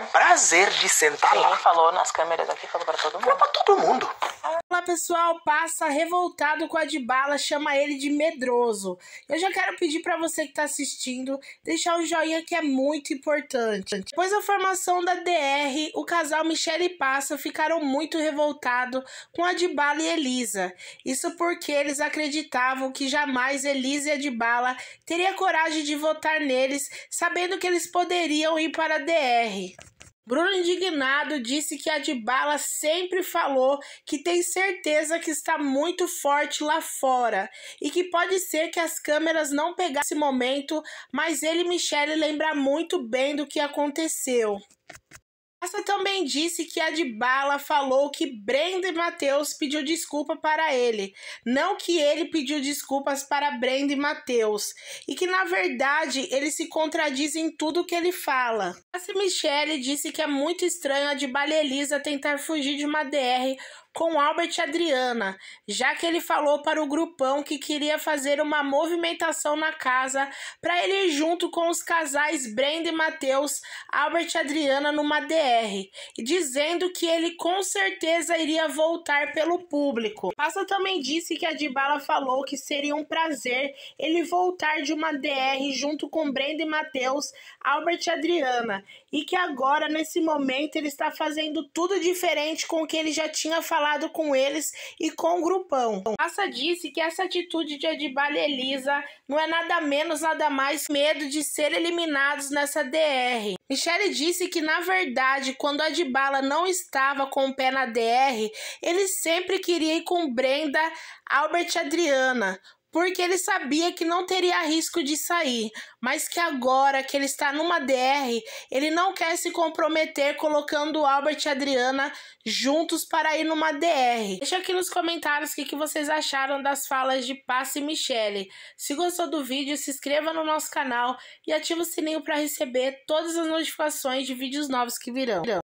prazer de sentar Sim, lá. falou nas câmeras aqui, falou para todo mundo. Falou pra todo mundo pessoal passa revoltado com a de bala, chama ele de medroso. Eu já quero pedir para você que está assistindo deixar um joinha que é muito importante. Depois da formação da DR, o casal Michelle e Passa ficaram muito revoltados com a de bala e Elisa. Isso porque eles acreditavam que jamais Elisa e a de bala teria coragem de votar neles, sabendo que eles poderiam ir para a DR. Bruno Indignado disse que a Dybala sempre falou que tem certeza que está muito forte lá fora e que pode ser que as câmeras não pegassem esse momento, mas ele e Michele lembra muito bem do que aconteceu. Essa também disse que a de bala falou que Brenda Matheus pediu desculpa para ele, não que ele pediu desculpas para Brenda e Matheus, e que na verdade ele se contradiz em tudo que ele fala. A Michele disse que é muito estranho a de Elisa tentar fugir de uma DR com Albert e Adriana, já que ele falou para o grupão que queria fazer uma movimentação na casa para ele ir junto com os casais Brenda e Matheus, Albert e Adriana numa DR, dizendo que ele com certeza iria voltar pelo público. Passa também disse que a Dibala falou que seria um prazer ele voltar de uma DR junto com Brenda e Matheus, Albert e Adriana, e que agora nesse momento ele está fazendo tudo diferente com o que ele já tinha falado falado com eles e com o grupão. Massa então, disse que essa atitude de Adibale Elisa não é nada menos, nada mais medo de ser eliminados nessa DR. Michele disse que, na verdade, quando a Dibala não estava com o pé na DR, ele sempre queria ir com Brenda, Albert e Adriana porque ele sabia que não teria risco de sair, mas que agora que ele está numa DR, ele não quer se comprometer colocando Albert e Adriana juntos para ir numa DR. Deixa aqui nos comentários o que, que vocês acharam das falas de Passe e Michele. Se gostou do vídeo, se inscreva no nosso canal e ative o sininho para receber todas as notificações de vídeos novos que virão.